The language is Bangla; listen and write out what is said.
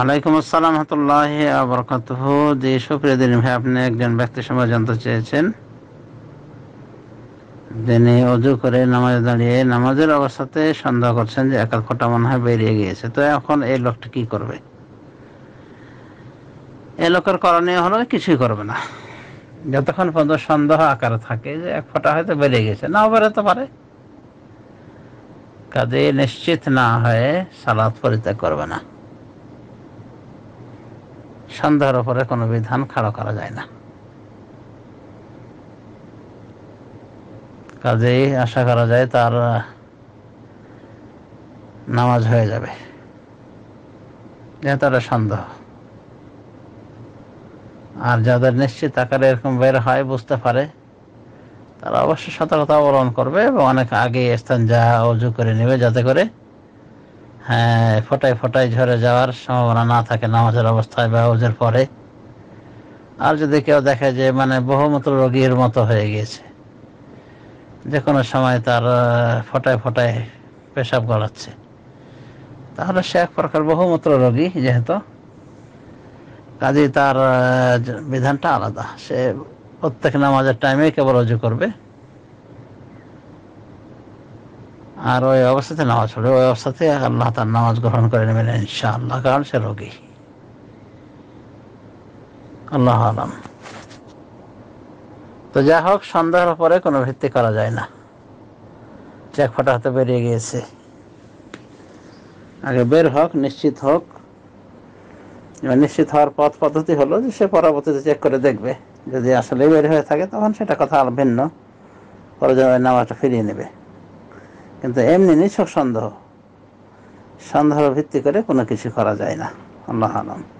আলাইকুম আসসালাম হাতুল্লাহ আবরকাত যে ভাই আপনি একজন চেয়েছেন যিনি অজু করে নামাজে দাঁড়িয়ে নামাজের অবস্থাতে সন্দেহ করছেন যে মনে হয় বেরিয়ে গিয়েছে তো এখন এই কি করবে এই লোকের করণীয় কিছুই করবে না যতক্ষণ পর্যন্ত সন্দেহ আকারে থাকে যে এক ফোঁটা হয়তো বেরিয়ে গেছে না বেরোতে পারে কাজে নিশ্চিত না হয়ে সালাদ পরিত্যাগ করবে না সন্ধ্যার ওপরে কোনো বিধান খাড়া করা যায় না কাজেই আশা করা যায় তার নামাজ হয়ে যাবে তারা সন্দেহ আর যাদের নিশ্চিত আকারে এরকম বের হয় বুঝতে পারে তারা অবশ্যই সতর্কতা অবলম্বন করবে এবং অনেক আগে স্থান যা অজু করে নেবে যাতে করে হ্যাঁ, ফোটায় ফোটায় ঝরে যাওয়ার সম্ভাবনা না থাকে নামাজের অবস্থায় বা হজের পরে আর যদি কেউ দেখে যে মানে বহুমূত্র রোগীর মতো হয়ে গিয়েছে যে কোনো সময় তার ফোটায় ফোটায় পেশাব গড়াচ্ছে তাহলে সে এক প্রকার বহুমূত্র রোগী যেহেতু কাজেই তার বিধানটা আলাদা সে প্রত্যেক নামাজের টাইমে কেবল রজু করবে আর ওই অবস্থাতে নামাজ পড়ে ওই অবস্থাতে আল্লাহ তার নামাজ গ্রহণ করে নেবেন ইনশাআল্লাহ কারণ সে রোগী আল্লাহ আলাম তো যা হোক সন্ধ্যার পরে কোনো ভিত্তি করা যায় না চেক ফোটা হতে বেরিয়ে গিয়েছে আগে বের হোক নিশ্চিত হোক এবার নিশ্চিত হওয়ার পথ পদ্ধতি হলো যে সে পরবর্তীতে চেক করে দেখবে যদি আসলে বের হয়ে থাকে তখন সেটা কথা ভিন্ন পরে নামাজটা ফিরিয়ে নেবে কিন্তু এমনি নিছক সন্দেহ সন্দেহ ভিত্তি করে কোনো কিছু করা যায় না আল্লাহ আলম